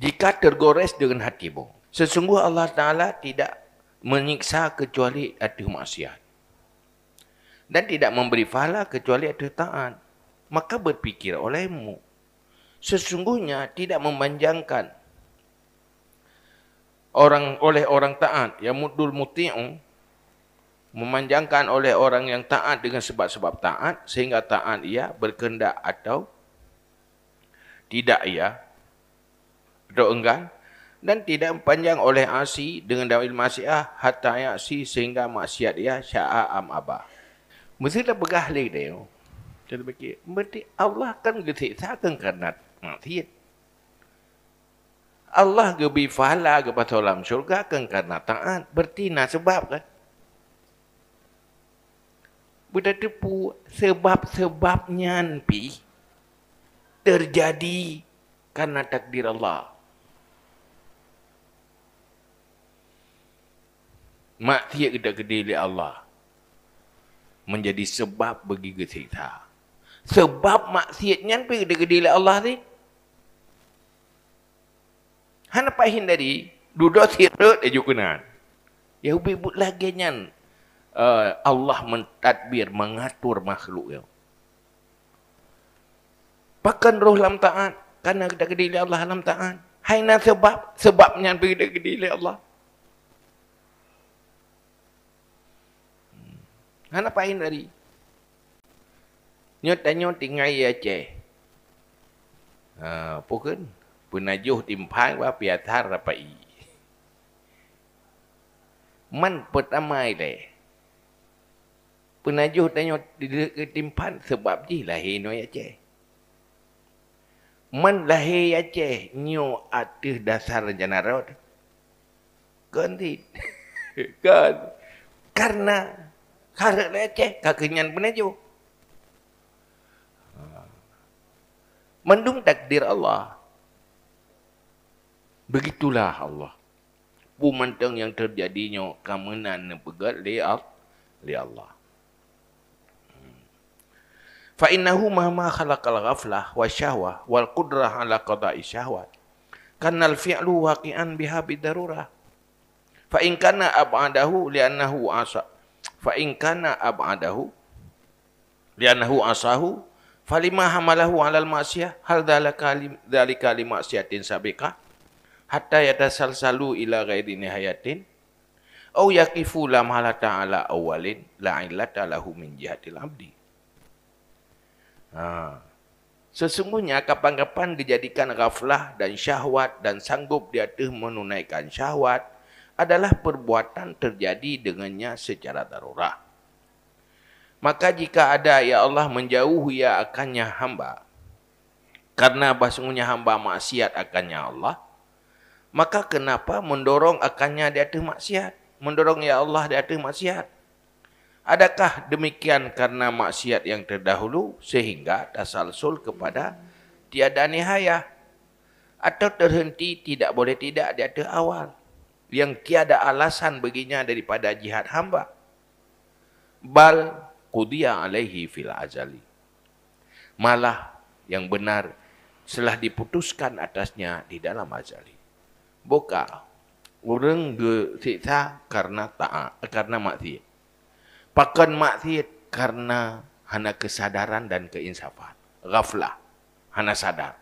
jika tergores dengan hatimu. Sesungguh Allah Ta'ala tidak menyiksa kecuali atuh maksiat. Dan tidak memberi fahala kecuali atuh taat. Maka berpikir olehmu. Sesungguhnya tidak memanjangkan orang oleh orang taat. Yang mudul muti'u memanjangkan oleh orang yang taat dengan sebab-sebab taat sehingga taat ia berkendak atau tidak ia atau enggan dan tidak panjang oleh asi dengan dalil masiah hatta yasi sehingga maksiat ia sya'a am aba. Mesti tak begah lagi dia. Jadi bagi berarti Allah kan getik takkan kerana mati Allah gebi fahala kepada alam syurga kan kerana taat. Berarti nak sebab kan? Bila tepu sebab-sebabnya nanti terjadi karena takdir Allah. mak tiak gede gede li Allah menjadi sebab bagi kita. Sebab maksiatnya tiak nyan pi gede li Allah ni. Hana pahin dari duduk tiak dia jukunan. Ya ubi but lagi nyan uh, Allah mentadbir mengatur makhluk yang. Pakan roh lam taat karena gede gede li Allah lam taat. Hai sebab sebabnya pi gede gede li Allah. Hana pahin dari. Nyo tanyo tingai ya ce. Uh, ha, Pukun. Penajuh timpang wa piatar i, Man pertama ile. Penajuh tanyo timpang sebab ji lahir no ya ce. Man lahir ya ce. Nyo atuh dasar rencana rawat. Gantit. Kan. Karena Karat leceh, lah, kak kenyan penaju. Mendung takdir Allah. Begitulah Allah. Pumantang yang terjadinya kamenan pegat liat li Allah. Hmm. Fa innahu mahma khalaqal ghaflah wa syahwa wal qudrah ala kada syahwat. Kana al fi'lu wakian biha bidarurah. Fa in ab'adahu lianahu asa fa in kana ab'adahu li annahu asahu falima hamalahu 'alal ma'siyah hal dhalika dhalika li ma'siyatin sabiqa hatta yatasalsalu ila ghairi nihayatin au yaqifu la mahala ta'ala awwalin la ilata lahu min jihatil abdi ha. Sesungguhnya kapan-kapan dijadikan raflah dan syahwat dan sanggup dia tuh menunaikan syahwat adalah perbuatan terjadi dengannya secara darurat. Maka jika ada ya Allah menjauh ya akannya hamba karena basungnya hamba maksiat akannya Allah, maka kenapa mendorong akannya di atas maksiat? Mendorong ya Allah di atas maksiat. Adakah demikian karena maksiat yang terdahulu sehingga tasalsul kepada tiada nihayah atau terhenti tidak boleh tidak di atas awal? yang tiada alasan baginya daripada jihad hamba. Bal kudia alehi fil ajali. Malah yang benar setelah diputuskan atasnya di dalam ajali. Buka orang siksa karena tak karena mati Pakan mati karena hana kesadaran dan keinsafan. Ghaflah, hana sadar.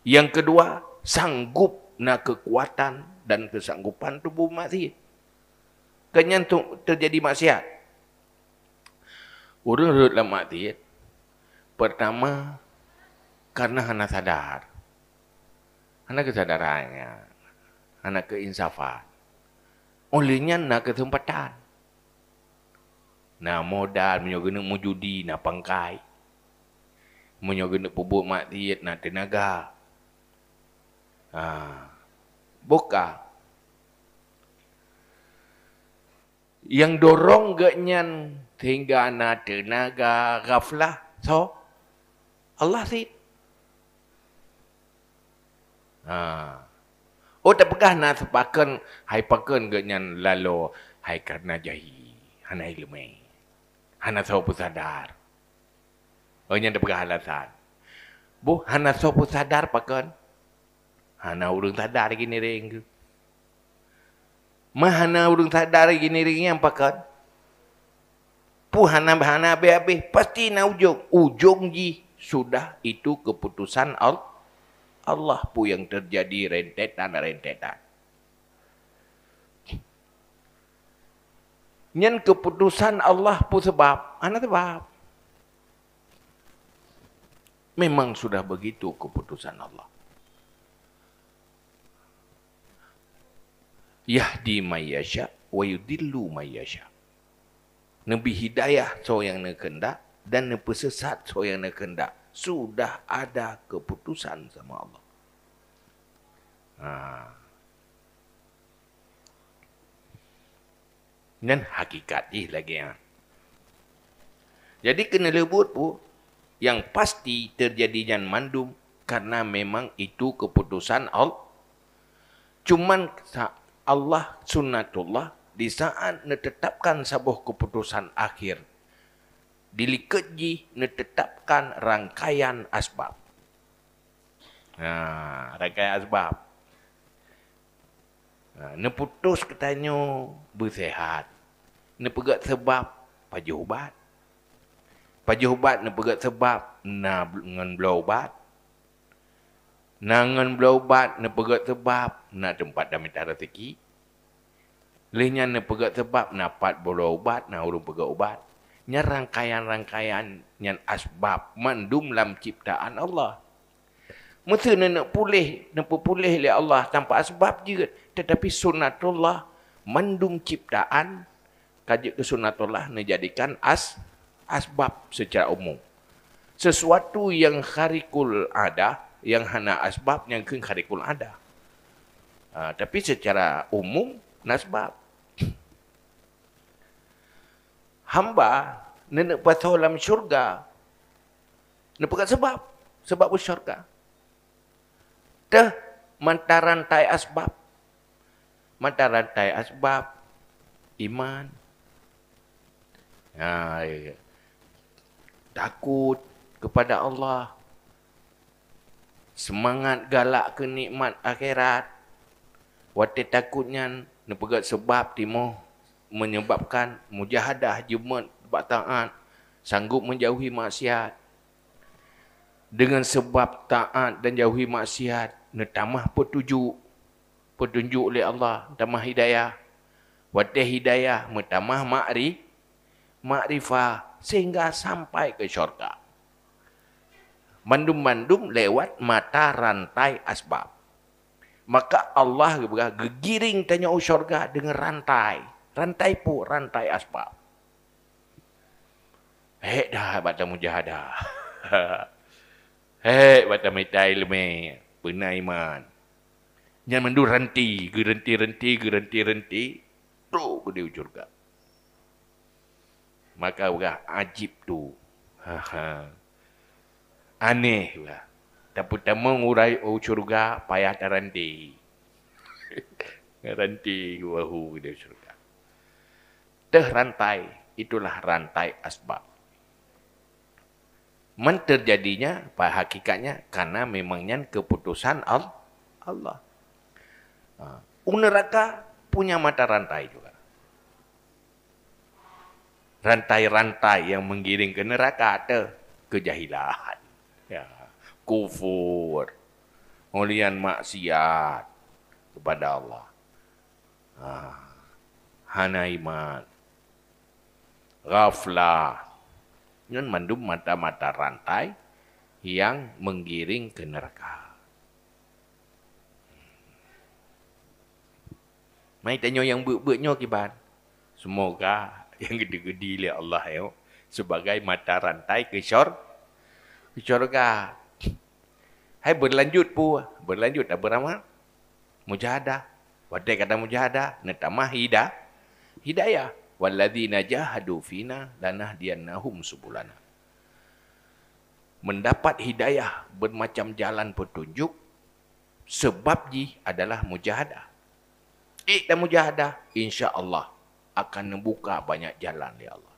Yang kedua, sanggup na kekuatan dan kesanggupan tubuh maksiat. Kenyentuh terjadi maksiat. Urut urut dalam maksiat. Pertama, karena anak sadar. anak kesadarannya. anak keinsafan. Olehnya hana kesempatan. nak modal menyogenuk mujudi, na pangkai. Menyogenuk pubuk maksiat, nak tenaga. Ah, ha. buka. yang dorong ke nyan sehingga ana tenaga gaflah so Allah sih ha oh tak pegah na sepaken hai paken ke nyan lalo hai karena jahi ana ilmu ana tau pusadar oh nyan pegah alasan bu ana tau pusadar paken ana urung sadar gini rengku Mahana urung sadar gini ni yang pakat. Puhana bahana be abe pasti na ujung ujung ji sudah itu keputusan Allah. Allah pu yang terjadi rentetan rentetan. Nyen keputusan Allah pu sebab, anak sebab. Memang sudah begitu keputusan Allah. yahdi mayyasha wa yudillu mayyasha nabi hidayah so yang nak hendak dan nabi sesat so yang nak hendak sudah ada keputusan sama Allah ha. dan hakikat ni lagi ya. jadi kena lebut pun yang pasti terjadinya mandum karena memang itu keputusan Allah. Cuman Allah sunnatullah di saat netetapkan sebuah keputusan akhir dilikeji netetapkan rangkaian asbab nah ha, rangkaian asbab nah ha, neputus ketanyo bersehat nepegat sebab pajubat pajubat nepegat sebab na ngan blobat Nangan berobat, nak pegak sebab, nak tempat dah minta rezeki. Lainnya nak pegak sebab, nak pat berobat, nak urung pegak ubat. Nya rangkaian-rangkaian yang asbab mandum dalam ciptaan Allah. Mesti nak nak pulih, nak pulih oleh Allah tanpa asbab juga. Tetapi sunatullah mandum ciptaan kajik ke sunatullah menjadikan as asbab secara umum. Sesuatu yang harikul adah yang hana asbab yang ke karikul ada. Ha, tapi secara umum nasbab. Hamba nenek patuh dalam syurga. nampak sebab. Sebab pun syurga. Teh mantaran tay asbab. Mantaran tay asbab. Iman. Ha, ya. ya. Takut kepada Allah semangat galak ke nikmat akhirat. Wate takutnya nepegat sebab timo menyebabkan mujahadah jumat taat, sanggup menjauhi maksiat. Dengan sebab taat dan jauhi maksiat, netamah petunjuk. Petunjuk oleh Allah, tamah hidayah. Wate hidayah, metamah makri, makrifah sehingga sampai ke syurga mandum-mandum lewat mata rantai asbab. Maka Allah gegiring tanya oh, syurga dengan rantai. Rantai pun rantai asbab. Hei dah bata mujahadah. Hei bata minta ilmi. Benar iman. Yang mandu renti. Gerenti, renti, gerenti, renti. Tu benda syurga. Maka orang ajib tu. Ha-ha. aneh juga. Tapi pertama urai o oh, syurga payah taranti. Taranti wahu di syurga. Teh rantai itulah rantai asbab. Menterjadinya pada hakikatnya karena memangnya keputusan Allah. Ha, Uneraka punya mata rantai juga. Rantai-rantai yang menggiring ke neraka ada kejahilan ya kufur ngulian maksiat kepada Allah ah, ha. hana iman ghafla mandum mata-mata rantai yang menggiring ke neraka mai tanya yang buk buatnya kibat semoga yang gede-gede li Allah ya sebagai mata rantai ke syurga ke syurga. Hai berlanjut pu, berlanjut dah berapa? mujahada, Wadai kata mujahada, netamah hidah. Hidayah. Walladzina jahadu danah lanah diannahum subulana. Mendapat hidayah bermacam jalan petunjuk, sebab ji adalah mujahada Ik dan mujahada, insya Allah akan membuka banyak jalan, ya Allah.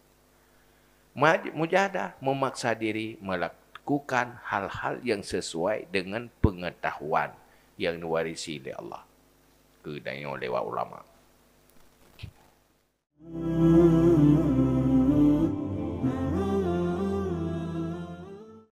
mujahada memaksa diri melak lakukan hal-hal yang sesuai dengan pengetahuan yang diwarisi oleh Allah. Kedainya oleh ulama. Mm-hmm.